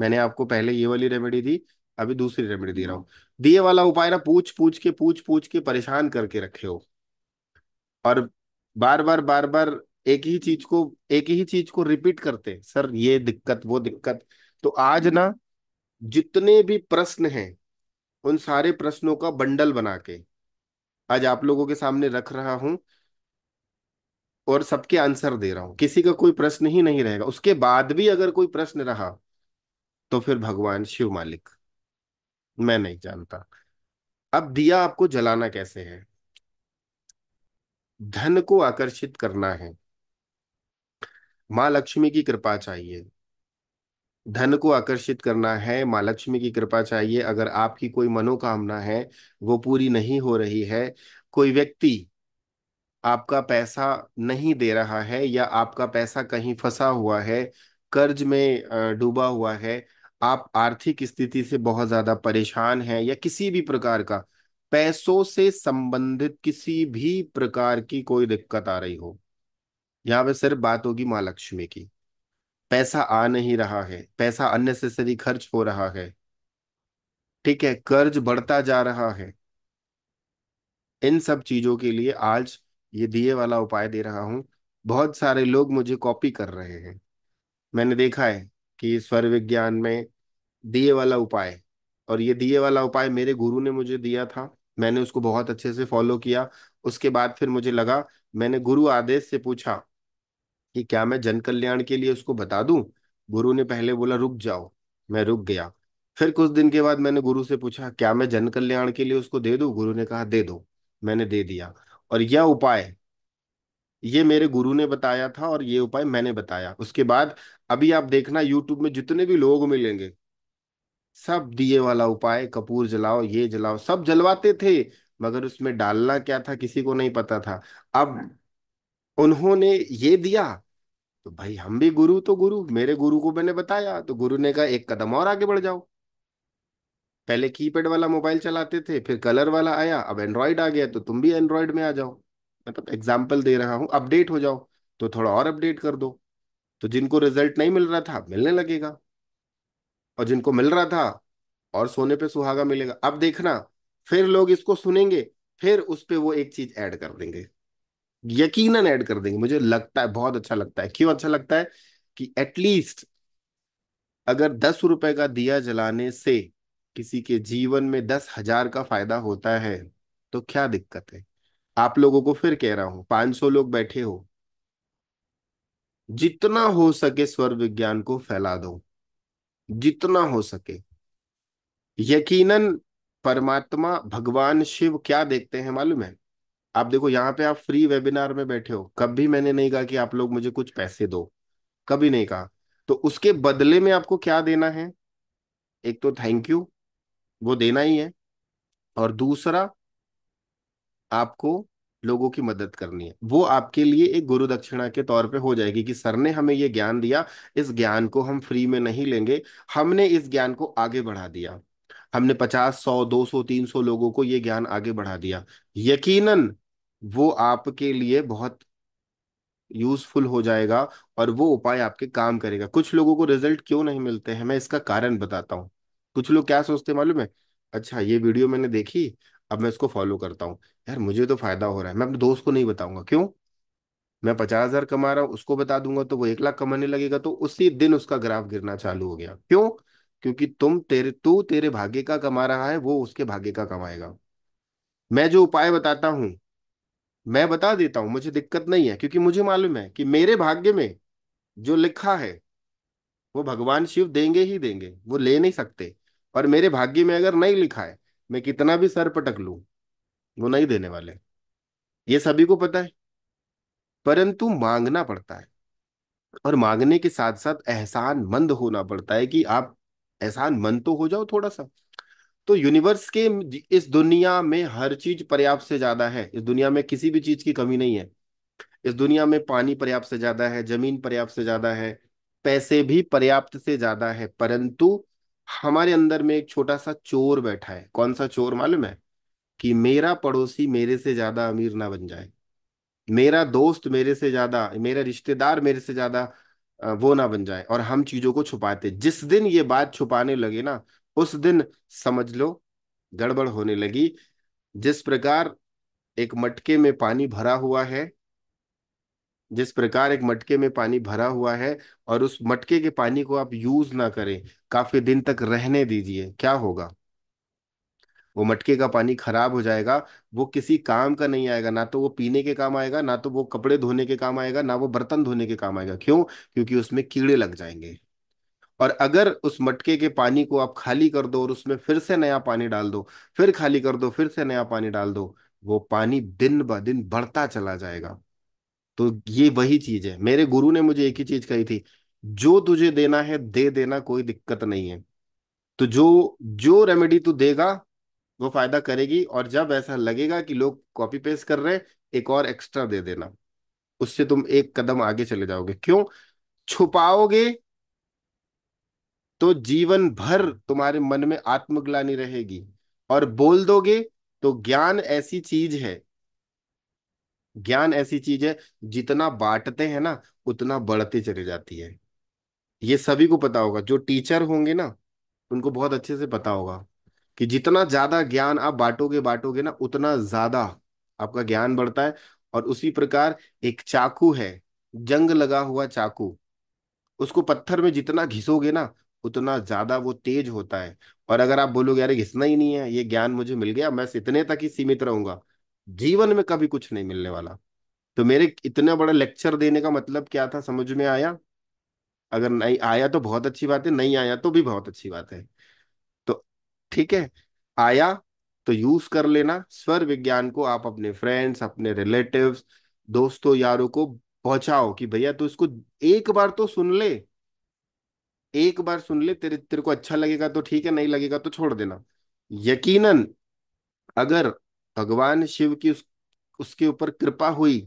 मैंने आपको पहले ये वाली रेमेडी दी अभी दूसरी रेमेडी दे रहा हम्म। हूँ दिए वाला उपाय ना पूछ पूछ के पूछ पूछ के परेशान करके रखे हो और बार बार बार बार एक ही चीज को एक ही चीज को रिपीट करते सर ये दिक्कत वो दिक्कत तो आज हम्म। ना जितने भी प्रश्न हैं उन सारे प्रश्नों का बंडल बना के आज आप लोगों के सामने रख रहा हूं और सबके आंसर दे रहा हूं किसी का कोई प्रश्न ही नहीं रहेगा उसके बाद भी अगर कोई प्रश्न रहा तो फिर भगवान शिव मालिक मैं नहीं जानता अब दिया आपको जलाना कैसे है धन को आकर्षित करना है मां लक्ष्मी की कृपा चाहिए धन को आकर्षित करना है मां लक्ष्मी की कृपा चाहिए अगर आपकी कोई मनोकामना है वो पूरी नहीं हो रही है कोई व्यक्ति आपका पैसा नहीं दे रहा है या आपका पैसा कहीं फंसा हुआ है कर्ज में डूबा हुआ है आप आर्थिक स्थिति से बहुत ज्यादा परेशान हैं या किसी भी प्रकार का पैसों से संबंधित किसी भी प्रकार की कोई दिक्कत आ रही हो यहाँ पे सिर्फ बात होगी माँ लक्ष्मी की पैसा आ नहीं रहा है पैसा अननेसेसरी खर्च हो रहा है ठीक है कर्ज बढ़ता जा रहा है इन सब चीजों के लिए आज ये दिए वाला उपाय दे रहा हूं बहुत सारे लोग मुझे कॉपी कर रहे हैं मैंने देखा है कि स्वर विज्ञान में दिए वाला उपाय और ये दिए वाला उपाय मेरे गुरु ने मुझे दिया था मैंने उसको बहुत अच्छे से फॉलो किया उसके बाद फिर मुझे लगा मैंने गुरु आदेश से पूछा कि क्या मैं जन कल्याण के लिए उसको बता दूं गुरु ने पहले बोला रुक जाओ मैं रुक गया फिर कुछ दिन के बाद मैंने गुरु से पूछा क्या मैं जन कल्याण के लिए उसको दे दू गुरु ने कहा दे दो मैंने दे दिया और यह उपाय ये मेरे गुरु ने बताया था और ये उपाय मैंने बताया उसके बाद अभी आप देखना यूट्यूब में जितने भी लोग मिलेंगे सब दिए वाला उपाय कपूर जलाओ ये जलाओ सब जलवाते थे मगर उसमें डालना क्या था किसी को नहीं पता था अब उन्होंने ये दिया तो भाई हम भी गुरु तो गुरु मेरे गुरु को मैंने बताया तो गुरु ने कहा एक कदम और आगे बढ़ जाओ पहले कीपैड वाला मोबाइल चलाते थे फिर कलर वाला आया अब एंड्रॉयड आ गया तो तुम भी एंड्रॉयड में आ जाओ मतलब तो एग्जाम्पल दे रहा हूँ अपडेट हो जाओ तो थोड़ा और अपडेट कर दो तो जिनको रिजल्ट नहीं मिल रहा था मिलने लगेगा और जिनको मिल रहा था और सोने पे सुहागा मिलेगा अब देखना फिर लोग इसको सुनेंगे फिर उस पर वो एक चीज ऐड कर देंगे यकीनन ऐड कर देंगे मुझे लगता है बहुत अच्छा लगता है क्यों अच्छा लगता है कि एटलीस्ट अगर दस रुपए का दिया जलाने से किसी के जीवन में दस हजार का फायदा होता है तो क्या दिक्कत है आप लोगों को फिर कह रहा हूं पांच सौ लोग बैठे हो जितना हो सके स्वर विज्ञान को फैला दो जितना हो सके यकीनन परमात्मा भगवान शिव क्या देखते हैं मालूम है आप देखो यहाँ पे आप फ्री वेबिनार में बैठे हो कभी मैंने नहीं कहा कि आप लोग मुझे कुछ पैसे दो कभी नहीं कहा तो उसके बदले में आपको क्या देना है एक तो थैंक यू वो देना ही है और दूसरा आपको लोगों की मदद करनी है वो आपके लिए एक गुरु दक्षिणा के तौर पे हो जाएगी कि सर ने हमें ये ज्ञान दिया इस ज्ञान को हम फ्री में नहीं लेंगे हमने इस ज्ञान को आगे बढ़ा दिया हमने पचास सौ दो सौ तीन सौ लोगों को ये ज्ञान आगे बढ़ा दिया यकीनन वो आपके लिए बहुत यूजफुल हो जाएगा और वो उपाय आपके काम करेगा कुछ लोगों को रिजल्ट क्यों नहीं मिलते हैं मैं इसका कारण बताता हूँ कुछ लोग क्या सोचते मालूम है अच्छा ये वीडियो मैंने देखी अब मैं इसको फॉलो करता हूँ यार मुझे तो फायदा हो रहा है मैं अपने दोस्त को नहीं बताऊंगा क्यों मैं पचास हजार कमा रहा हूँ उसको बता दूंगा तो वो एक लाख कमाने लगेगा तो उसी दिन उसका ग्राफ गिरना चालू हो गया क्यों क्योंकि तुम तेरे तू तेरे भाग्य का कमा रहा है वो उसके भाग्य का कमाएगा मैं जो उपाय बताता हूँ मैं बता देता हूँ मुझे दिक्कत नहीं है क्योंकि मुझे मालूम है कि मेरे भाग्य में जो लिखा है वो भगवान शिव देंगे ही देंगे वो ले नहीं सकते और मेरे भाग्य में अगर नहीं लिखा है मैं कितना भी सर पटक लू वो नहीं देने वाले ये सभी को पता है परंतु मांगना पड़ता है और मांगने के साथ साथ एहसान मंद होना पड़ता है कि आप एहसान मंद तो हो जाओ थोड़ा सा तो यूनिवर्स के इस दुनिया में हर चीज पर्याप्त से ज्यादा है इस दुनिया में किसी भी चीज की कमी नहीं है इस दुनिया में पानी पर्याप्त से ज्यादा है जमीन पर्याप्त से ज्यादा है पैसे भी पर्याप्त से ज्यादा है परंतु हमारे अंदर में एक छोटा सा चोर बैठा है कौन सा चोर मालूम है कि मेरा पड़ोसी मेरे से ज्यादा अमीर ना बन जाए मेरा दोस्त मेरे से ज्यादा मेरा रिश्तेदार मेरे से ज्यादा वो ना बन जाए और हम चीजों को छुपाते जिस दिन ये बात छुपाने लगे ना उस दिन समझ लो गड़बड़ होने लगी जिस प्रकार एक मटके में पानी भरा हुआ है जिस प्रकार एक मटके में पानी भरा हुआ है और उस मटके के पानी को आप यूज ना करें काफी दिन तक रहने दीजिए क्या होगा वो मटके का पानी खराब हो जाएगा वो किसी काम का नहीं आएगा ना तो वो पीने के काम आएगा ना तो वो कपड़े धोने के काम आएगा ना वो बर्तन धोने के काम आएगा क्यों क्योंकि उसमें कीड़े लग जाएंगे और अगर उस मटके के पानी को आप खाली कर दो और उसमें फिर से नया पानी डाल दो फिर खाली कर दो फिर से नया पानी डाल दो वो पानी दिन ब दिन बढ़ता चला जाएगा तो ये वही चीज है मेरे गुरु ने मुझे एक ही चीज कही थी जो तुझे देना है दे देना कोई दिक्कत नहीं है तो जो जो रेमेडी तू देगा वो फायदा करेगी और जब ऐसा लगेगा कि लोग कॉपी पेस्ट कर रहे हैं एक और एक्स्ट्रा दे देना उससे तुम एक कदम आगे चले जाओगे क्यों छुपाओगे तो जीवन भर तुम्हारे मन में आत्मग्लानी रहेगी और बोल दोगे तो ज्ञान ऐसी चीज है ज्ञान ऐसी चीज है जितना बांटते हैं ना उतना बढ़ती चली जाती है ये सभी को पता होगा जो टीचर होंगे ना उनको बहुत अच्छे से पता होगा कि जितना ज्यादा ज्ञान आप बांटोगे बांटोगे ना उतना ज्यादा आपका ज्ञान बढ़ता है और उसी प्रकार एक चाकू है जंग लगा हुआ चाकू उसको पत्थर में जितना घिसोगे ना उतना ज्यादा वो तेज होता है और अगर आप बोलोगे अरे घिसना ही नहीं है ये ज्ञान मुझे मिल गया मैं इतने तक ही सीमित रहूंगा जीवन में कभी कुछ नहीं मिलने वाला तो मेरे इतना बड़ा लेक्चर देने का मतलब क्या था समझ में आया अगर नहीं आया तो बहुत अच्छी बात है नहीं आया तो भी बहुत अच्छी बात है तो ठीक है आया तो यूज कर लेना स्वर विज्ञान को आप अपने फ्रेंड्स अपने रिलेटिव दोस्तों यारों को पहुंचाओ कि भैया तो इसको एक बार तो सुन ले एक बार सुन ले तेरे तेरे को अच्छा लगेगा तो ठीक है नहीं लगेगा तो छोड़ देना यकीनन अगर भगवान शिव की उस, उसके ऊपर कृपा हुई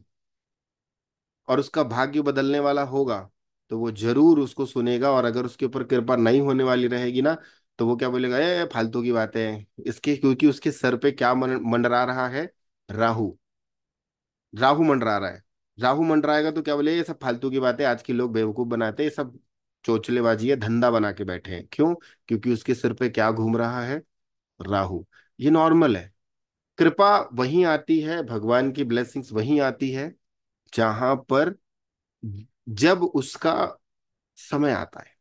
और उसका भाग्य बदलने वाला होगा तो वो जरूर उसको सुनेगा और अगर उसके ऊपर कृपा नहीं होने वाली रहेगी ना तो वो क्या बोलेगा ये फालतू की बातें हैं इसके क्योंकि उसके सर पे क्या मंडरा रहा है राहु राहु मंडरा रहा है राहु मंडराएगा तो क्या बोले ये सब फालतू की बातें आज के लोग बेवकूफ बनाते हैं सब चोचलेबाजी है धंधा बना के बैठे हैं क्यों क्योंकि उसके सिर पे क्या घूम रहा है राहु ये नॉर्मल है कृपा वहीं आती है भगवान की ब्लेसिंग्स वहीं आती है जहां पर जब उसका समय आता है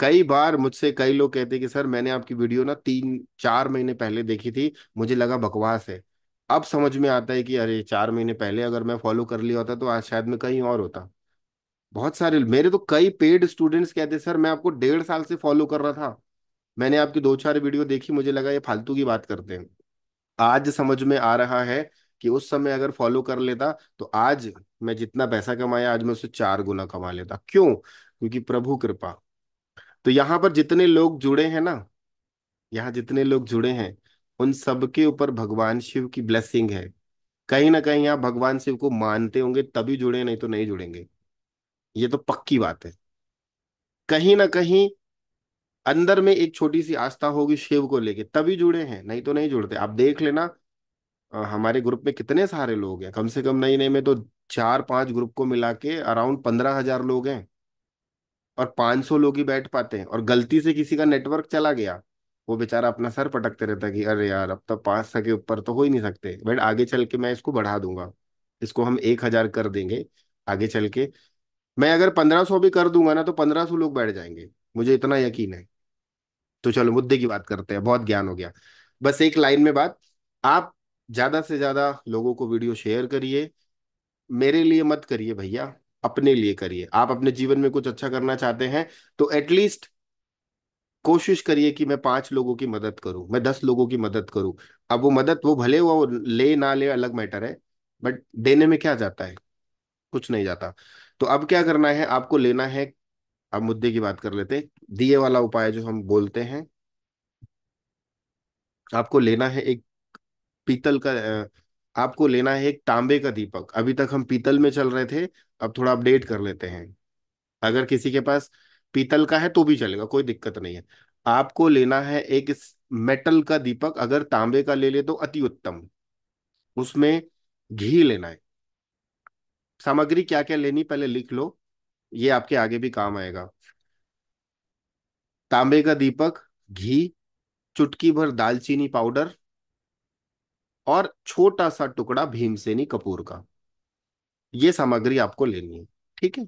कई बार मुझसे कई लोग कहते हैं कि सर मैंने आपकी वीडियो ना तीन चार महीने पहले देखी थी मुझे लगा बकवास है अब समझ में आता है कि अरे चार महीने पहले अगर मैं फॉलो कर लिया होता तो आज शायद मैं कहीं और होता बहुत सारे मेरे तो कई पेड स्टूडेंट्स कहते सर मैं आपको डेढ़ साल से फॉलो कर रहा था मैंने आपकी दो चार वीडियो देखी मुझे लगा ये फालतू की बात करते हैं आज समझ में आ रहा है कि उस समय अगर फॉलो कर लेता तो आज मैं जितना पैसा कमाया आज मैं उसे चार गुना कमा लेता क्यों क्योंकि प्रभु कृपा तो यहाँ पर जितने लोग जुड़े हैं ना यहाँ जितने लोग जुड़े हैं उन सबके ऊपर भगवान शिव की ब्लेसिंग है कहीं ना कहीं आप भगवान शिव को मानते होंगे तभी जुड़े नहीं तो नहीं जुड़ेंगे ये तो पक्की बात है कहीं ना कहीं अंदर में एक छोटी सी आस्था होगी शिव को लेके तभी जुड़े हैं नहीं तो नहीं जुड़ते आप देख लेना हमारे ग्रुप में कितने सारे लोग हैं कम से कम नई नई में तो चार पांच ग्रुप को मिला के अराउंड पंद्रह हजार लोग हैं और पांच सौ लोग ही बैठ पाते हैं और गलती से किसी का नेटवर्क चला गया वो बेचारा अपना सर पटकते रहता है कि अरे यार अब तो पांच सौ के ऊपर तो हो ही नहीं सकते बट आगे चल के मैं इसको बढ़ा दूंगा इसको हम एक हजार कर देंगे आगे चल के मैं अगर पंद्रह सौ भी कर दूंगा ना तो पंद्रह सौ लोग बैठ जाएंगे मुझे इतना यकीन है तो चलो मुद्दे की बात करते हैं बहुत ज्ञान हो गया बस एक लाइन में बात आप ज्यादा से ज्यादा लोगों को वीडियो शेयर करिए मेरे लिए मत करिए भैया अपने लिए करिए आप अपने जीवन में कुछ अच्छा करना चाहते हैं तो एटलीस्ट कोशिश करिए कि मैं पांच लोगों की मदद करूं मैं दस लोगों की मदद करूं अब वो मदद वो भले वो ले ना ले अलग मैटर है बट देने में क्या जाता है कुछ नहीं जाता तो अब क्या करना है आपको लेना है अब मुद्दे की बात कर लेते हैं दिए वाला उपाय जो हम बोलते हैं आपको लेना है एक पीतल का आपको लेना है एक तांबे का दीपक अभी तक हम पीतल में चल रहे थे अब थोड़ा अपडेट कर लेते हैं अगर किसी के पास पीतल का है तो भी चलेगा कोई दिक्कत नहीं है आपको लेना है एक मेटल का दीपक अगर तांबे का ले ले तो अति उत्तम उसमें घी लेना है सामग्री क्या क्या लेनी पहले लिख लो ये आपके आगे भी काम आएगा तांबे का दीपक घी चुटकी भर दालचीनी पाउडर और छोटा सा टुकड़ा भीमसेनी कपूर का ये सामग्री आपको लेनी है ठीक है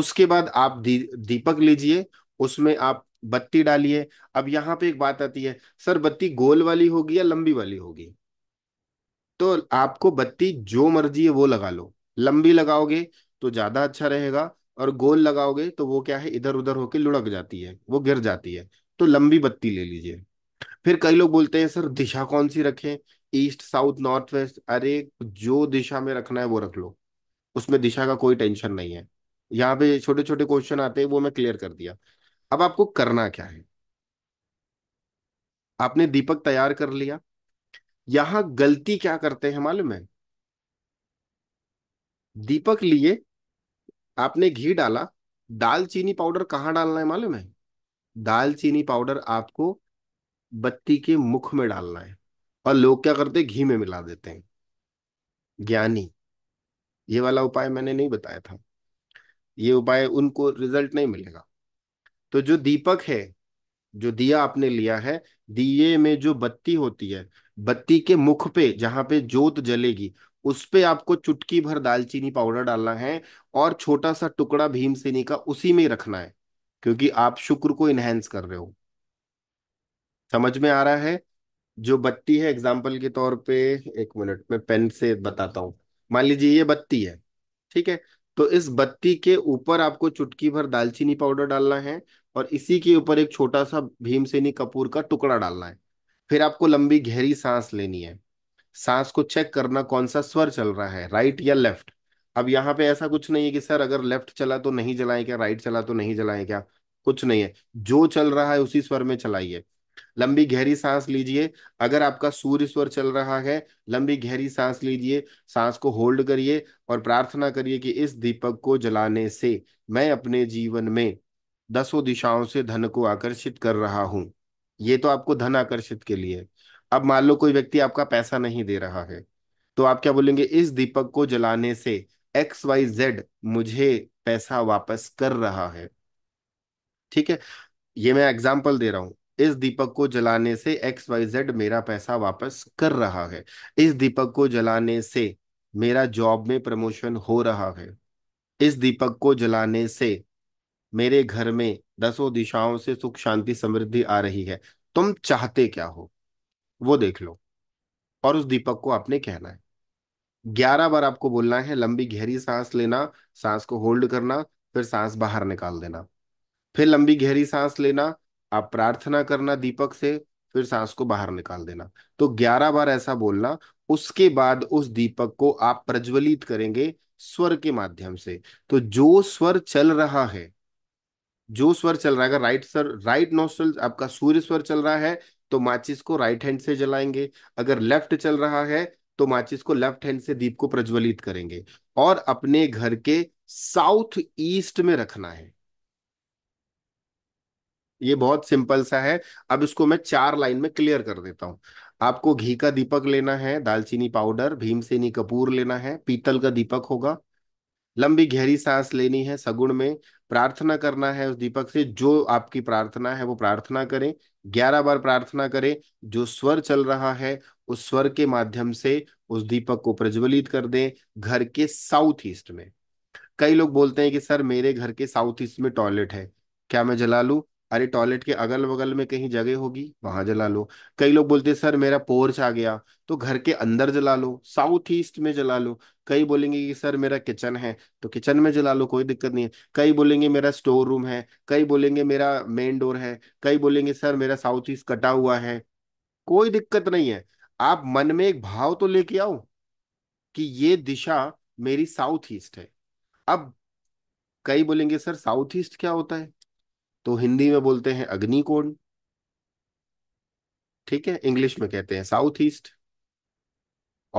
उसके बाद आप दी, दीपक लीजिए उसमें आप बत्ती डालिए अब यहाँ पे एक बात आती है सर बत्ती गोल वाली होगी या लंबी वाली होगी तो आपको बत्ती जो मर्जी है वो लगा लो लंबी लगाओगे तो ज्यादा अच्छा रहेगा और गोल लगाओगे तो वो क्या है इधर उधर होके लुढ़क जाती है वो गिर जाती है तो लंबी बत्ती ले लीजिए फिर कई लोग बोलते हैं सर दिशा कौन सी रखें ईस्ट साउथ नॉर्थ वेस्ट अरे जो दिशा में रखना है वो रख लो उसमें दिशा का कोई टेंशन नहीं है यहाँ पे छोटे छोटे क्वेश्चन आते हैं वो मैं क्लियर कर दिया अब आपको करना क्या है आपने दीपक तैयार कर लिया यहां गलती क्या करते हैं मालूम है दीपक लिए आपने घी डाला दालचीनी पाउडर कहाँ डालना है मालूम है दालचीनी पाउडर आपको बत्ती के मुख में डालना है और लोग क्या करते हैं घी में मिला देते हैं ज्ञानी ये वाला उपाय मैंने नहीं बताया था ये उपाय उनको रिजल्ट नहीं मिलेगा तो जो दीपक है जो दिया आपने लिया है दिए में जो बत्ती होती है बत्ती के मुख पे जहां पे जोत जलेगी उस पे आपको चुटकी भर दालचीनी पाउडर डालना है और छोटा सा टुकड़ा भीमसेनी का उसी में रखना है क्योंकि आप शुक्र को इनहेंस कर रहे हो समझ में आ रहा है जो बत्ती है एग्जाम्पल के तौर पे एक मिनट में पेन से बताता हूँ मान लीजिए ये बत्ती है ठीक है तो इस बत्ती के ऊपर आपको चुटकी भर दालचीनी पाउडर डालना है और इसी के ऊपर एक छोटा सा भीमसेनी कपूर का टुकड़ा डालना है फिर आपको लंबी गहरी सांस लेनी है सांस को चेक करना कौन सा स्वर चल रहा है राइट या लेफ्ट अब यहाँ पे ऐसा कुछ नहीं है कि सर अगर लेफ्ट चला तो नहीं जलाए क्या राइट चला तो नहीं जलाए क्या कुछ नहीं है जो चल रहा है उसी स्वर में चलाइए लंबी गहरी सांस लीजिए अगर आपका सूर्य स्वर चल रहा है लंबी गहरी सांस लीजिए सांस को होल्ड करिए और प्रार्थना करिए कि इस दीपक को जलाने से मैं अपने जीवन में दसों दिशाओं से धन को आकर्षित कर रहा हूं ये तो आपको धन आकर्षित के लिए अब मान लो कोई व्यक्ति आपका पैसा नहीं दे रहा है तो आप क्या बोलेंगे इस दीपक को जलाने से एक्स वाई जेड मुझे पैसा वापस कर रहा है ठीक है ये मैं एग्जाम्पल दे रहा हूं इस दीपक को जलाने से एक्स वाई जेड मेरा पैसा वापस कर रहा है इस दीपक को जलाने से मेरा जॉब में प्रमोशन हो रहा है इस दीपक को जलाने से मेरे घर में दसों दिशाओं से सुख शांति समृद्धि आ रही है तुम चाहते क्या हो वो देख लो और उस दीपक को आपने कहना है ग्यारह बार आपको बोलना है लंबी गहरी सांस लेना सांस को होल्ड करना फिर सांस बाहर निकाल देना फिर लंबी गहरी सांस लेना आप प्रार्थना करना दीपक से फिर सांस को बाहर निकाल देना तो ग्यारह बार ऐसा बोलना उसके बाद उस दीपक को आप प्रज्वलित करेंगे स्वर के माध्यम से तो जो स्वर चल रहा है जो स्वर चल रहा है राइट सर राइट नोस्टल आपका सूर्य स्वर चल रहा है तो माचिस को राइट हैंड से जलाएंगे अगर लेफ्ट चल रहा है तो माचिस को लेफ्ट हैंड से दीप को प्रज्वलित करेंगे और अपने घर के साउथ ईस्ट में रखना है ये बहुत सिंपल सा है अब इसको मैं चार लाइन में क्लियर कर देता हूं आपको घी का दीपक लेना है दालचीनी पाउडर भीमसेनी कपूर लेना है पीतल का दीपक होगा लंबी गहरी सांस लेनी है सगुण में प्रार्थना करना है उस दीपक से जो आपकी प्रार्थना है वो प्रार्थना करें ग्यारह बार प्रार्थना करें जो स्वर चल रहा है उस स्वर के माध्यम से उस दीपक को प्रज्वलित कर दें घर के साउथ ईस्ट में कई लोग बोलते हैं कि सर मेरे घर के साउथ ईस्ट में टॉयलेट है क्या मैं जला लू अरे टॉयलेट के अगल बगल में कहीं जगह होगी वहां जला लो कई लोग बोलते हैं सर मेरा पोर्च आ गया तो घर के अंदर जला लो साउथ ईस्ट में जला लो कई बोलेंगे कि सर मेरा किचन है तो किचन में जला लो कोई दिक्कत नहीं है कई बोलेंगे मेरा स्टोर रूम है कई बोलेंगे मेरा मेन डोर है कई बोलेंगे सर मेरा साउथ ईस्ट कटा हुआ है कोई दिक्कत नहीं है आप मन में एक भाव तो लेके आओ कि ये दिशा मेरी साउथ ईस्ट है अब कई बोलेंगे सर साउथ ईस्ट क्या होता है तो हिंदी में बोलते हैं अग्निकोण ठीक है इंग्लिश में कहते हैं साउथ ईस्ट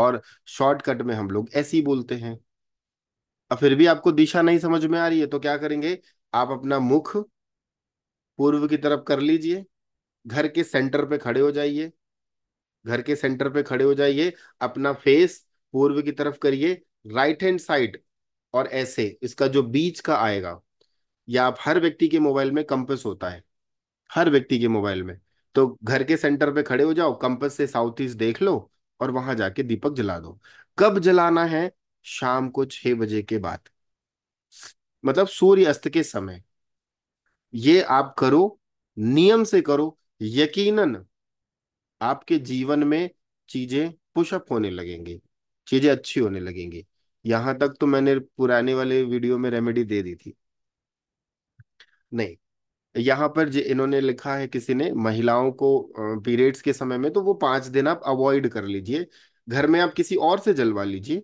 और शॉर्टकट में हम लोग ऐसी बोलते हैं अब फिर भी आपको दिशा नहीं समझ में आ रही है तो क्या करेंगे आप अपना मुख पूर्व की तरफ कर लीजिए घर के सेंटर पे खड़े हो जाइए घर के सेंटर पे खड़े हो जाइए अपना फेस पूर्व की तरफ करिए राइट हैंड साइड और ऐसे इसका जो बीच का आएगा या आप हर व्यक्ति के मोबाइल में कंपस होता है हर व्यक्ति के मोबाइल में तो घर के सेंटर पे खड़े हो जाओ कंपस से साउथ ईस्ट देख लो और वहां जाके दीपक जला दो कब जलाना है शाम को छह बजे के बाद मतलब सूर्य अस्त के समय ये आप करो नियम से करो यकीनन आपके जीवन में चीजें पुशअप होने लगेंगे चीजें अच्छी होने लगेंगी यहां तक तो मैंने पुराने वाले वीडियो में रेमेडी दे दी थी नहीं यहाँ पर इन्होंने लिखा है किसी ने महिलाओं को पीरियड्स के समय में तो वो पांच दिन आप अवॉइड कर लीजिए घर में आप किसी और से जलवा लीजिए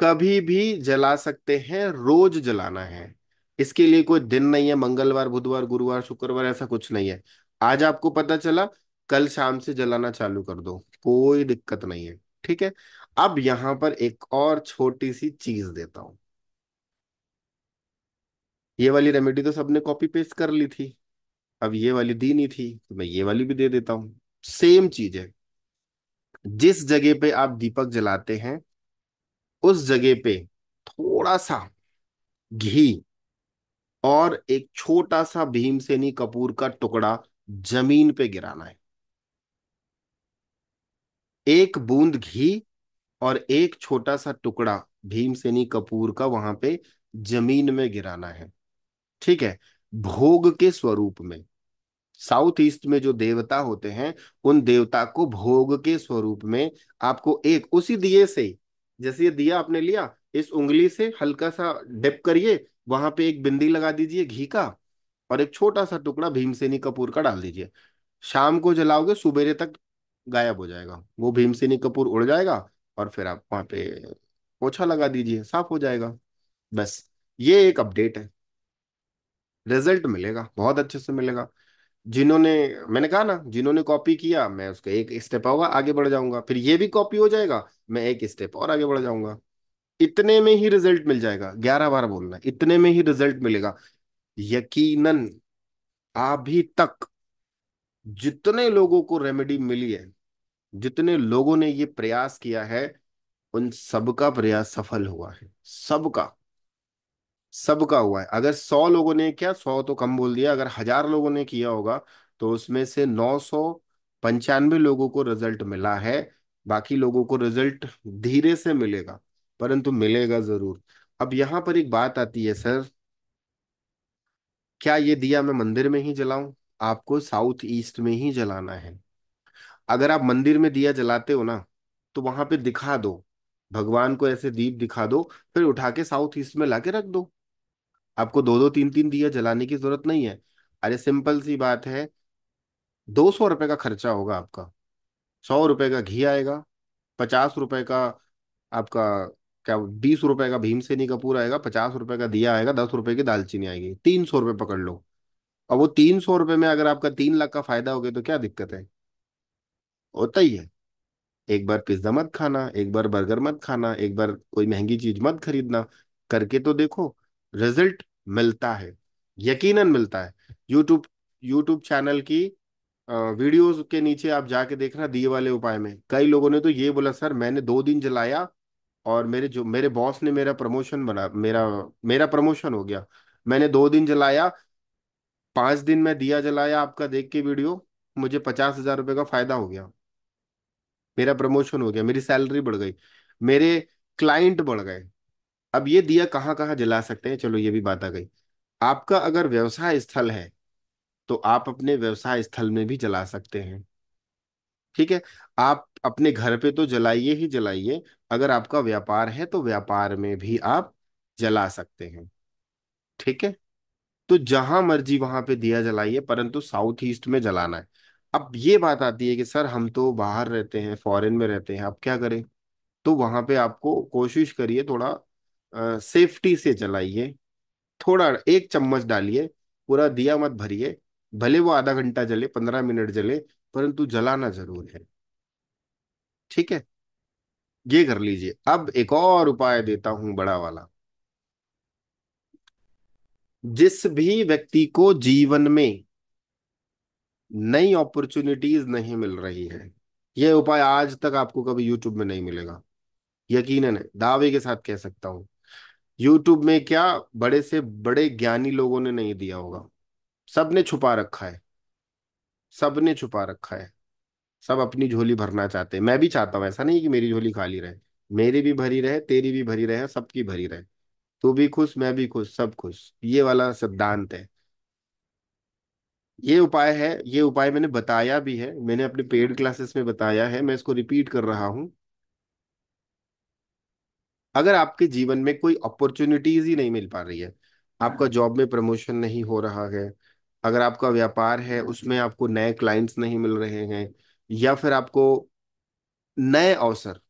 कभी भी जला सकते हैं रोज जलाना है इसके लिए कोई दिन नहीं है मंगलवार बुधवार गुरुवार शुक्रवार ऐसा कुछ नहीं है आज आपको पता चला कल शाम से जलाना चालू कर दो कोई दिक्कत नहीं है ठीक है अब यहां पर एक और छोटी सी चीज देता हूं ये वाली रेमेडी तो सबने कॉपी पेस्ट कर ली थी अब ये वाली दी नहीं थी तो मैं ये वाली भी दे देता हूं सेम चीज है जिस जगह पे आप दीपक जलाते हैं उस जगह पे थोड़ा सा घी और एक छोटा सा भीमसेनी कपूर का टुकड़ा जमीन पे गिराना है एक बूंद घी और एक छोटा सा टुकड़ा भीमसेनी कपूर का वहां पे जमीन में गिराना है ठीक है भोग के स्वरूप में साउथ ईस्ट में जो देवता होते हैं उन देवता को भोग के स्वरूप में आपको एक उसी दिए से जैसे ये दिया आपने लिया इस उंगली से हल्का सा डिप करिए वहां पे एक बिंदी लगा दीजिए घी का और एक छोटा सा टुकड़ा भीमसेनी कपूर का डाल दीजिए शाम को जलाओगे सुबेरे तक गायब हो जाएगा वो भीमसेनी कपूर उड़ जाएगा और फिर आप वहां पे पोछा लगा दीजिए साफ हो जाएगा बस ये एक अपडेट है रिजल्ट मिलेगा बहुत अच्छे से मिलेगा जिन्होंने मैंने कहा ना जिन्होंने कॉपी किया मैं उसका एक स्टेप होगा आगे बढ़ जाऊंगा फिर ये भी कॉपी हो जाएगा मैं एक स्टेप और आगे बढ़ जाऊंगा इतने में ही रिजल्ट मिल जाएगा ग्यारह बार बोलना इतने में ही रिजल्ट मिलेगा यकीनन अभी तक जितने लोगों को रेमेडी मिली है जितने लोगों ने ये प्रयास किया है उन सबका प्रयास सफल हुआ है सबका सबका हुआ है अगर सौ लोगों ने क्या सौ तो कम बोल दिया अगर हजार लोगों ने किया होगा तो उसमें से नौ सौ पंचानवे लोगों को रिजल्ट मिला है बाकी लोगों को रिजल्ट धीरे से मिलेगा परंतु मिलेगा जरूर अब यहां पर एक बात आती है सर क्या ये दिया मैं मंदिर में ही जलाऊं आपको साउथ ईस्ट में ही जलाना है अगर आप मंदिर में दिया जलाते हो ना तो वहां पे दिखा दो भगवान को ऐसे दीप दिखा दो फिर उठा के साउथ ईस्ट में लाके रख दो आपको दो दो तीन तीन दिया जलाने की जरूरत नहीं है अरे सिंपल सी बात है दो सौ रुपये का खर्चा होगा आपका सौ रुपये का घी आएगा पचास रुपये का आपका क्या बीस रुपये का भीमसेनी कपूर आएगा पचास रुपए का दिया आएगा दस रुपए की दालचीनी आएगी तीन सौ रुपये पकड़ लो और वो तीन सौ रुपये में अगर आपका तीन लाख का फायदा हो गया तो क्या दिक्कत है होता ही है एक बार पिज्जा मत खाना एक बार बर्गर मत खाना एक बार कोई महंगी चीज मत खरीदना करके तो देखो रिजल्ट मिलता है यकीनन मिलता है यूट्यूब यूट्यूब चैनल की वीडियोस के नीचे आप जाके देखना दिए वाले उपाय में कई लोगों ने तो ये बोला सर मैंने दो दिन जलाया और मेरे जो मेरे बॉस ने मेरा प्रमोशन बना मेरा मेरा प्रमोशन हो गया मैंने दो दिन जलाया पांच दिन में दिया जलाया आपका देख के वीडियो मुझे पचास हजार रुपये का फायदा हो गया मेरा प्रमोशन हो गया मेरी सैलरी बढ़ गई मेरे क्लाइंट बढ़ गए अब ये दिया कहाँ कहाँ जला सकते हैं चलो ये भी बात आ गई आपका अगर व्यवसाय स्थल है तो आप अपने व्यवसाय स्थल में भी जला सकते हैं ठीक है आप अपने घर पे तो जलाइए ही जलाइए अगर आपका व्यापार है तो व्यापार में भी आप जला सकते हैं ठीक है तो जहां मर्जी वहां पे दिया जलाइए परंतु साउथ ईस्ट में जलाना है अब ये बात आती है कि सर हम तो बाहर रहते हैं फॉरेन में रहते हैं अब क्या करें तो वहां पे आपको कोशिश करिए थोड़ा सेफ्टी से जलाइए थोड़ा एक चम्मच डालिए पूरा दिया मत भरिए भले वो आधा घंटा जले पंद्रह मिनट जले परंतु जलाना जरूर है ठीक है ये कर लीजिए अब एक और उपाय देता हूं बड़ा वाला जिस भी व्यक्ति को जीवन में नई अपॉर्चुनिटीज नहीं मिल रही है यह उपाय आज तक आपको कभी यूट्यूब में नहीं मिलेगा यकीनन है दावे के साथ कह सकता हूं यूट्यूब में क्या बड़े से बड़े ज्ञानी लोगों ने नहीं दिया होगा सबने छुपा रखा है सबने छुपा रखा है सब अपनी झोली भरना चाहते हैं मैं भी चाहता हूं ऐसा नहीं कि मेरी झोली खाली रहे मेरी भी भरी रहे तेरी भी भरी रहे सबकी भरी रहे तू भी खुश मैं भी खुश सब खुश ये वाला सिद्धांत है ये उपाय है ये उपाय मैंने बताया भी है मैंने अपने पेड क्लासेस में बताया है मैं इसको रिपीट कर रहा हूँ अगर आपके जीवन में कोई अपॉर्चुनिटीज ही नहीं मिल पा रही है आपका जॉब में प्रमोशन नहीं हो रहा है अगर आपका व्यापार है उसमें आपको नए क्लाइंट्स नहीं मिल रहे हैं या फिर आपको नए अवसर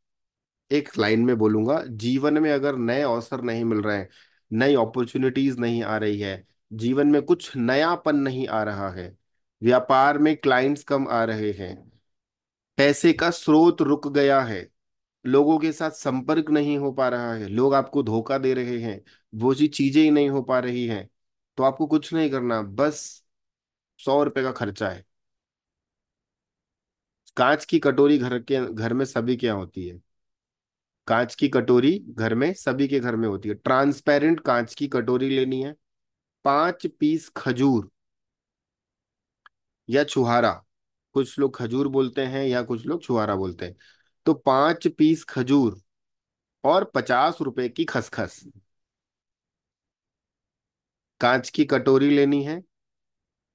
एक लाइन में बोलूंगा जीवन में अगर नए अवसर नहीं मिल रहे हैं नई अपॉर्चुनिटीज नहीं आ रही है जीवन में कुछ नयापन नहीं आ रहा है व्यापार में क्लाइंट्स कम आ रहे हैं पैसे का स्रोत रुक गया है लोगों के साथ संपर्क नहीं हो पा रहा है लोग आपको धोखा दे रहे हैं वो सी चीजें ही नहीं हो पा रही हैं तो आपको कुछ नहीं करना बस सौ रुपए का खर्चा है कांच की कटोरी घर के घर में सभी क्या होती है कांच की कटोरी घर में सभी के घर में होती है ट्रांसपेरेंट कांच की कटोरी लेनी है पांच पीस खजूर या छुहारा कुछ लोग खजूर बोलते हैं या कुछ लोग छुहारा बोलते हैं तो पांच पीस खजूर और पचास रुपए की खसखस कांच की कटोरी लेनी है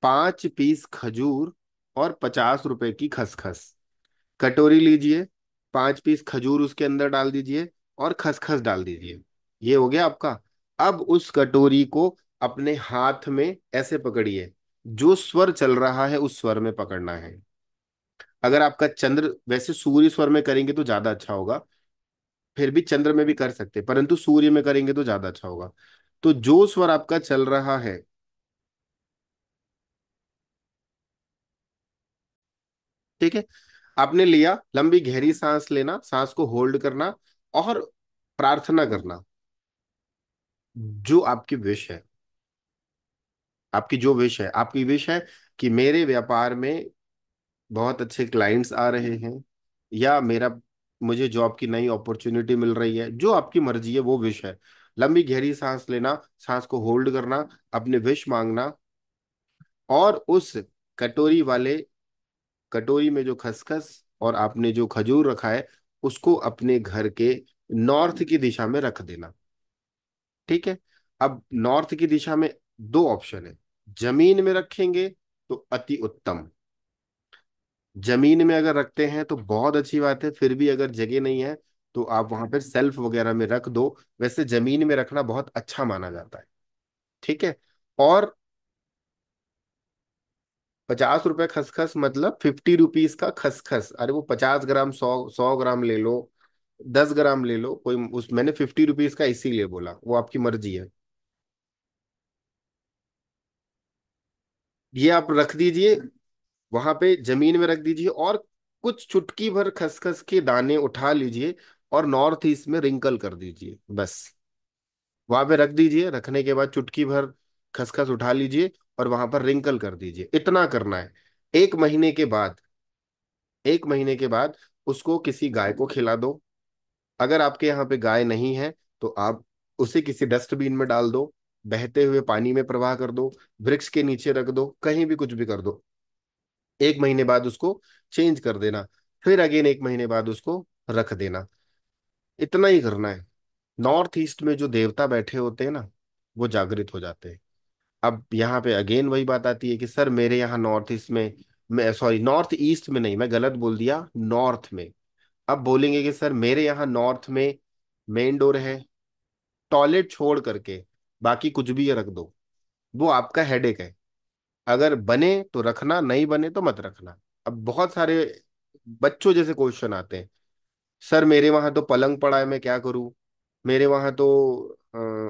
पांच पीस खजूर और पचास रुपए की खसखस कटोरी लीजिए पांच पीस खजूर उसके अंदर डाल दीजिए और खसखस डाल दीजिए ये हो गया आपका अब उस कटोरी को अपने हाथ में ऐसे पकड़िए जो स्वर चल रहा है उस स्वर में पकड़ना है अगर आपका चंद्र वैसे सूर्य स्वर में करेंगे तो ज्यादा अच्छा होगा फिर भी चंद्र में भी कर सकते परंतु सूर्य में करेंगे तो ज्यादा अच्छा होगा तो जो स्वर आपका चल रहा है ठीक है आपने लिया लंबी गहरी सांस लेना सांस को होल्ड करना और प्रार्थना करना जो आपकी विश है आपकी जो विश है आपकी विश है कि मेरे व्यापार में बहुत अच्छे क्लाइंट्स आ रहे हैं या मेरा मुझे जॉब की नई अपॉर्चुनिटी मिल रही है जो आपकी मर्जी है वो विश है लंबी गहरी सांस लेना सांस को होल्ड करना अपने विश मांगना और उस कटोरी वाले कटोरी में जो खसखस और आपने जो खजूर रखा है उसको अपने घर के नॉर्थ की दिशा में रख देना ठीक है अब नॉर्थ की दिशा में दो ऑप्शन है जमीन में रखेंगे तो अति उत्तम जमीन में अगर रखते हैं तो बहुत अच्छी बात है फिर भी अगर जगह नहीं है तो आप वहां पर सेल्फ वगैरह में रख दो वैसे जमीन में रखना बहुत अच्छा माना जाता है ठीक है और पचास रुपए खसखस मतलब फिफ्टी रुपीज का खसखस अरे वो पचास ग्राम सौ सौ ग्राम ले लो दस ग्राम ले लो कोई उस मैंने फिफ्टी रुपीज का इसीलिए बोला वो आपकी मर्जी है ये आप रख दीजिए वहां पे जमीन में रख दीजिए और कुछ चुटकी भर खसखस के दाने उठा लीजिए और नॉर्थ ईस्ट में रिंकल कर दीजिए बस वहां पे रख दीजिए रखने के बाद चुटकी भर खसखस उठा लीजिए और वहां पर रिंकल कर दीजिए इतना करना है एक महीने के बाद एक महीने के बाद उसको किसी गाय को खिला दो अगर आपके यहाँ पे गाय नहीं है तो आप उसे किसी डस्टबिन में डाल दो बहते हुए पानी में प्रवाह कर दो वृक्ष के नीचे रख दो कहीं भी कुछ भी कर दो एक महीने बाद उसको चेंज कर देना फिर अगेन एक महीने बाद उसको रख देना इतना ही करना है नॉर्थ ईस्ट में जो देवता बैठे होते हैं ना वो जागृत हो जाते हैं अब यहाँ पे अगेन वही बात आती है कि सर मेरे यहाँ नॉर्थ ईस्ट में मैं सॉरी नॉर्थ ईस्ट में नहीं मैं गलत बोल दिया नॉर्थ में अब बोलेंगे कि सर मेरे यहाँ नॉर्थ में मेन डोर है टॉयलेट छोड़ करके बाकी कुछ भी ये रख दो वो आपका हेडेक है अगर बने तो रखना नहीं बने तो मत रखना अब बहुत सारे बच्चों जैसे क्वेश्चन आते हैं सर मेरे वहां तो पलंग पड़ा है मैं क्या करूं मेरे वहां तो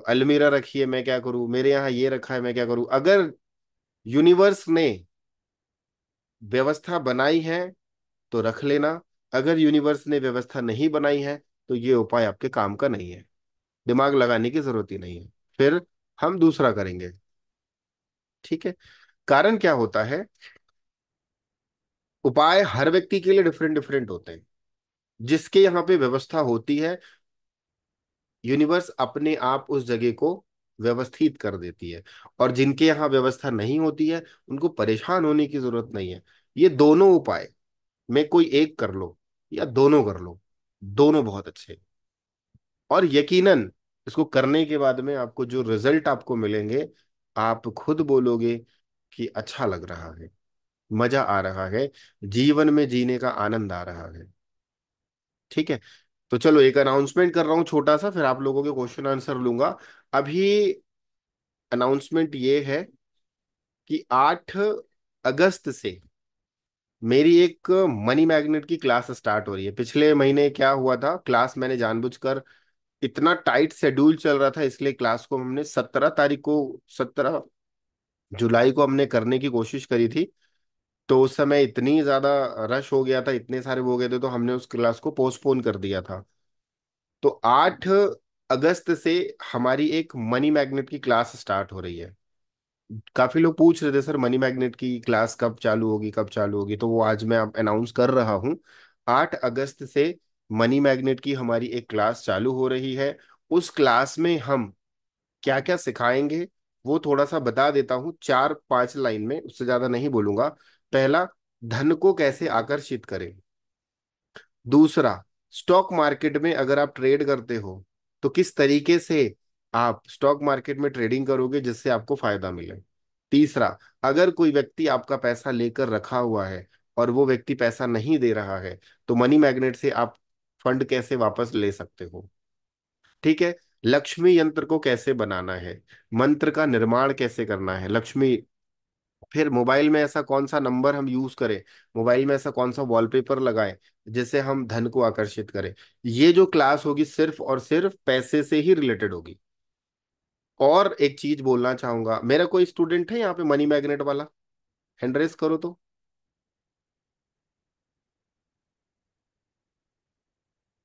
अलमीरा रखी है मैं क्या करूं मेरे यहाँ ये रखा है मैं क्या करूं अगर यूनिवर्स ने व्यवस्था बनाई है तो रख लेना अगर यूनिवर्स ने व्यवस्था नहीं बनाई है तो ये उपाय आपके काम का नहीं है दिमाग लगाने की जरूरत ही नहीं है फिर हम दूसरा करेंगे ठीक है कारण क्या होता है उपाय हर व्यक्ति के लिए डिफरेंट डिफरेंट होते हैं जिसके यहाँ पे व्यवस्था होती है यूनिवर्स अपने आप उस जगह को व्यवस्थित कर देती है और जिनके यहाँ व्यवस्था नहीं होती है उनको परेशान होने की जरूरत नहीं है ये दोनों उपाय में कोई एक कर लो या दोनों कर लो दोनों बहुत अच्छे और यकीनन इसको करने के बाद में आपको जो रिजल्ट आपको मिलेंगे आप खुद बोलोगे कि अच्छा लग रहा है मजा आ रहा है जीवन में जीने का आनंद आ रहा है ठीक है तो चलो एक अनाउंसमेंट कर रहा हूं छोटा सा फिर आप लोगों के क्वेश्चन आंसर लूंगा अभी अनाउंसमेंट ये है कि आठ अगस्त से मेरी एक मनी मैग्नेट की क्लास स्टार्ट हो रही है पिछले महीने क्या हुआ था क्लास मैंने जानबूझकर इतना टाइट शेड्यूल चल रहा था इसलिए क्लास को हमने सत्रह तारीख को सत्रह जुलाई को हमने करने की कोशिश करी थी तो उस समय इतनी ज्यादा रश हो गया था इतने सारे वो गए थे तो हमने उस क्लास को पोस्टपोन कर दिया था तो आठ अगस्त से हमारी एक मनी मैग्नेट की क्लास स्टार्ट हो रही है काफी लोग पूछ रहे थे सर मनी मैग्नेट की क्लास कब चालू होगी कब चालू होगी तो वो आज मैं अनाउंस कर रहा हूँ आठ अगस्त से मनी मैग्नेट की हमारी एक क्लास चालू हो रही है उस क्लास में हम क्या क्या सिखाएंगे वो थोड़ा सा बता देता हूँ चार पांच लाइन में उससे ज्यादा नहीं बोलूंगा पहला धन को कैसे आकर्षित करें दूसरा स्टॉक मार्केट में अगर आप ट्रेड करते हो तो किस तरीके से आप स्टॉक मार्केट में ट्रेडिंग करोगे जिससे आपको फायदा मिले तीसरा अगर कोई व्यक्ति आपका पैसा लेकर रखा हुआ है और वो व्यक्ति पैसा नहीं दे रहा है तो मनी मैग्नेट से आप फंड कैसे वापस ले सकते हो ठीक है लक्ष्मी यंत्र को कैसे बनाना है मंत्र का निर्माण कैसे करना है लक्ष्मी फिर मोबाइल में ऐसा कौन सा नंबर हम यूज करें मोबाइल में ऐसा कौन सा वॉलपेपर लगाएं जिससे हम धन को आकर्षित करें ये जो क्लास होगी सिर्फ और सिर्फ पैसे से ही रिलेटेड होगी और एक चीज बोलना चाहूंगा मेरा कोई स्टूडेंट है यहाँ पे मनी मैग्नेट वाला हैंड करो तो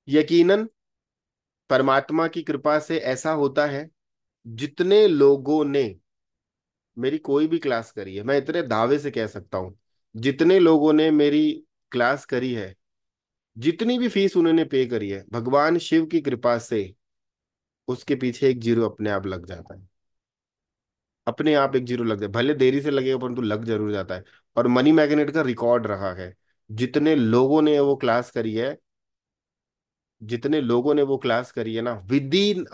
यकीनन परमात्मा की कृपा से ऐसा होता है जितने लोगों ने मेरी कोई भी क्लास करी है मैं इतने दावे से कह सकता हूं जितने लोगों ने मेरी क्लास करी है जितनी भी फीस उन्होंने पे करी है भगवान शिव की कृपा से उसके पीछे एक जीरो अपने आप लग जाता है अपने आप एक जीरो लग जाए भले देरी से लगेगा परंतु लग जरूर जाता है और मनी मैग्नेट का रिकॉर्ड रहा है जितने लोगों ने वो क्लास करी है जितने लोगों ने वो क्लास करी है ना विद इन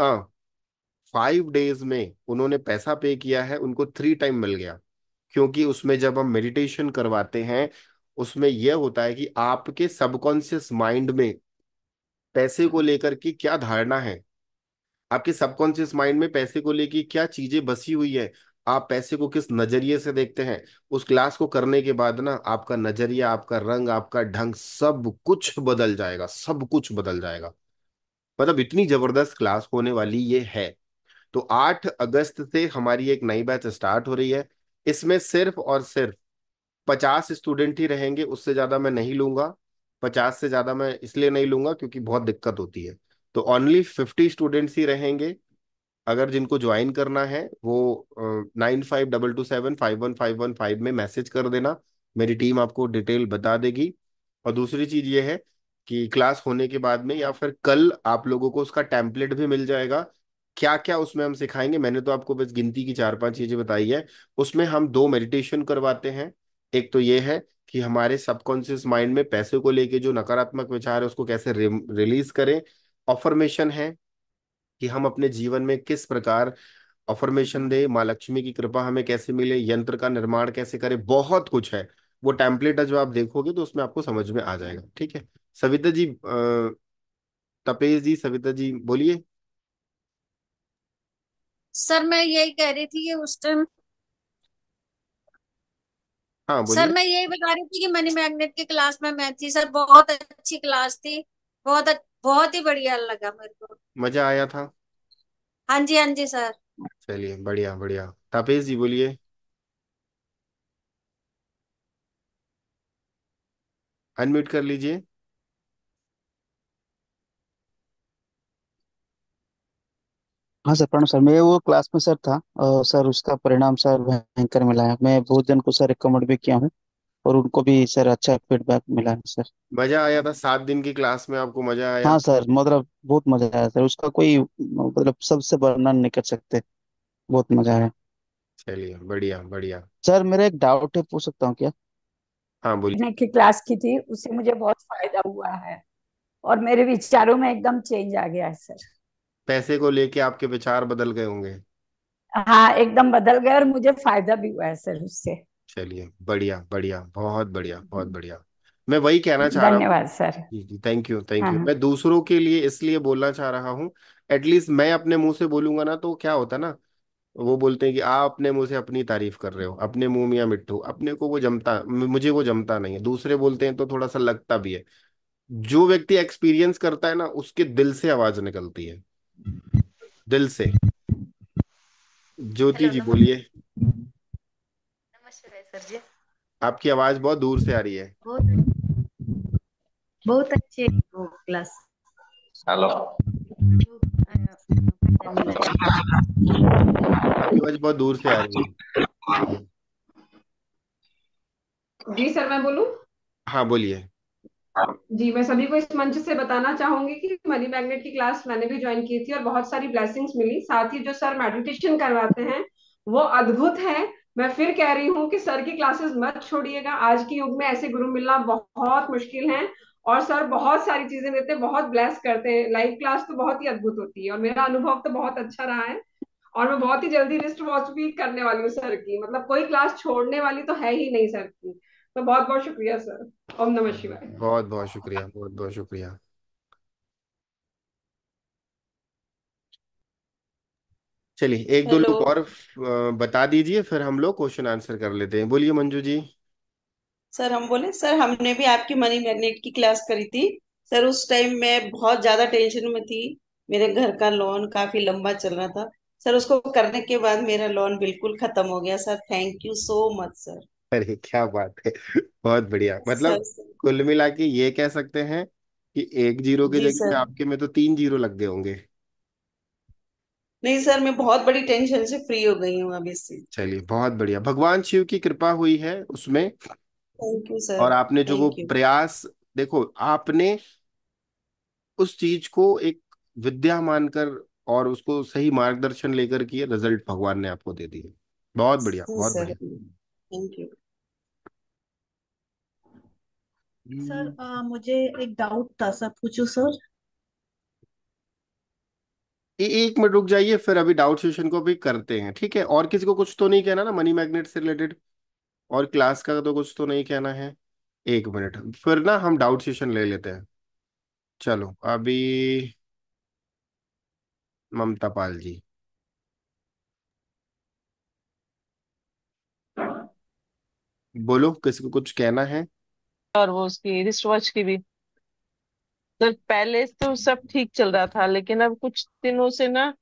फाइव डेज में उन्होंने पैसा पे किया है उनको थ्री टाइम मिल गया क्योंकि उसमें जब हम मेडिटेशन करवाते हैं उसमें यह होता है कि आपके सबकॉन्शियस माइंड में पैसे को लेकर के क्या धारणा है आपके सबकॉन्शियस माइंड में पैसे को लेकर क्या चीजें बसी हुई है आप पैसे को किस नजरिए से देखते हैं उस क्लास को करने के बाद ना आपका नजरिया आपका रंग आपका ढंग सब कुछ बदल जाएगा सब कुछ बदल जाएगा मतलब इतनी जबरदस्त क्लास होने वाली ये है तो आठ अगस्त से हमारी एक नई बैच स्टार्ट हो रही है इसमें सिर्फ और सिर्फ पचास स्टूडेंट ही रहेंगे उससे ज्यादा मैं नहीं लूंगा पचास से ज्यादा मैं इसलिए नहीं लूंगा क्योंकि बहुत दिक्कत होती है तो ओनली फिफ्टी स्टूडेंट्स ही रहेंगे अगर जिनको ज्वाइन करना है वो nine five double two seven five one five one five में मैसेज कर देना मेरी टीम आपको डिटेल बता देगी और दूसरी चीज़ ये है कि क्लास होने के बाद में या फिर कल आप लोगों को उसका टैंपलेट भी मिल जाएगा क्या क्या उसमें हम सिखाएंगे मैंने तो आपको बस गिनती की चार पांच चीज़ें बताई है उसमें हम दो मेडिटेशन करवाते हैं एक तो ये है कि हमारे सबकॉन्शियस माइंड में पैसे को लेके जो नकारात्मक विचार है उसको कैसे रिलीज करें ऑफर्मेशन है कि हम अपने जीवन में किस प्रकार अफर्मेशन दे माँ लक्ष्मी की कृपा हमें कैसे मिले यंत्र का निर्माण कैसे करें बहुत कुछ है वो टेम्पलेट जो आप देखोगे तो उसमें आपको समझ में आ जाएगा ठीक है सविता जी तपेश जी सविता जी बोलिए सर मैं यही कह रही थी कि उस टाइम हाँ बोलिए सर मैं यही बता रही थी कि मनी मैग्नेट की क्लास में मैं थी सर बहुत अच्छी क्लास थी बहुत अच्छी बहुत ही बढ़िया लगा मेरे को मजा आया था हाँ जी हाँ जी सर चलिए बढ़िया बढ़िया तापेश जी बोलिए अनम्यूट कर लीजिए हाँ सर प्रणाम सर मैं वो क्लास में सर था और सर उसका परिणाम सर भयंकर मिला है मैं बहुत जन को सर रिकमेंड भी किया हूँ और उनको भी सर अच्छा फीडबैक मिला है सर मजा आया था सात दिन की क्लास में आपको मजा आया हाँ सर मतलब बहुत मजा आया सर उसका कोई मतलब सबसे वर्णन नहीं कर सकते बहुत मजा आया चलिए बढ़िया बढ़िया सर मेरा एक डाउट है पूछ सकता हूँ क्या हाँ बोलिए की क्लास की थी उससे मुझे बहुत फायदा हुआ है और मेरे विचारों में एकदम चेंज आ गया है सर पैसे को लेके आपके विचार बदल गए होंगे हाँ एकदम बदल गए और मुझे फायदा भी हुआ है सर उससे चलिए बढ़िया बढ़िया बहुत बढ़िया बहुत हम्म। बढ़िया मैं वही कहना चाह रहा धन्यवाद सर जी जी थैंक यू थैंक यू मैं दूसरों के लिए इसलिए बोलना चाह रहा हूँ एटलीस्ट मैं अपने मुंह से बोलूंगा ना तो क्या होता ना वो बोलते हैं कि आप अपने मुंह से अपनी तारीफ कर रहे हो अपने मुंह मियां मिट्ठू अपने को वो जमता मुझे वो जमता नहीं है दूसरे बोलते हैं तो थोड़ा सा लगता भी है जो व्यक्ति एक्सपीरियंस करता है ना उसके दिल से आवाज निकलती है दिल से ज्योति जी बोलिए सर जी आपकी आवाज बहुत दूर से आ रही है बहुत बहुत अच्छे वो क्लास हेलो आपकी आवाज बहुत दूर से आ रही है जी सर मैं बोलू हाँ बोलिए जी मैं सभी को इस मंच से बताना चाहूंगी कि मनी मैग्नेट की क्लास मैंने भी ज्वाइन की थी और बहुत सारी ब्लेसिंग्स मिली साथ ही जो सर मेडिटेशन करवाते हैं वो अद्भुत है मैं फिर कह रही हूँ कि सर की क्लासेस मत छोड़िएगा आज के युग में ऐसे गुरु मिलना बहुत मुश्किल है और सर बहुत सारी चीजें देते हैं बहुत ब्लेस करते हैं लाइव क्लास तो बहुत ही अद्भुत होती है और मेरा अनुभव तो बहुत अच्छा रहा है और मैं बहुत ही जल्दी रिस्ट वॉच भी करने वाली हूँ सर की मतलब कोई क्लास छोड़ने वाली तो है ही नहीं सर की तो बहुत बहुत शुक्रिया सर ओम नमः शिवाय बहुत बहुत शुक्रिया बहुत बहुत शुक्रिया चलिए एक दो हेलो लोग और बता दीजिए फिर हम लोग क्वेश्चन आंसर कर लेते हैं बोलिए मंजू जी सर हम बोले सर हमने भी आपकी मनी मैग्नेट की क्लास करी थी सर उस टाइम मैं बहुत ज्यादा टेंशन में थी मेरे घर का लोन काफी लंबा चल रहा था सर उसको करने के बाद मेरा लोन बिल्कुल खत्म हो गया sir thank you so much sir अरे क्या बात है बहुत बढ़िया मतलब सर सर कुल मिला के ये कह सकते हैं कि एक जीरो की जी जगह पे सर आपके में तो तीन जीरो लग गए होंगे नहीं सर मैं बहुत बड़ी टेंशन से फ्री हो गई हूँ अभी से चलिए बहुत बढ़िया भगवान शिव की कृपा हुई है उसमें थैंक यू सर और आपने जो वो प्रयास देखो आपने उस चीज को एक विद्या मानकर और उसको सही मार्गदर्शन लेकर किए रिजल्ट भगवान ने आपको दे दिए बहुत बढ़िया बहुत सर बढ़िया थैंक यू सर आ, मुझे एक डाउट था सर पूछू सर ए- एक मिनट रुक जाइए फिर अभी डाउट सेशन को भी करते हैं ठीक है और किसी को कुछ तो नहीं कहना ना मनी मैग्नेट से रिलेटेड और क्लास का तो कुछ तो नहीं कहना है एक मिनट फिर ना हम डाउट सेशन ले लेते हैं चलो अभी ममता पाल जी बोलो किसी को कुछ कहना है और वो उसकी रिस्ट वॉच की भी सर पहले तो सब ठीक चल रहा था लेकिन अब कुछ दिनों से ना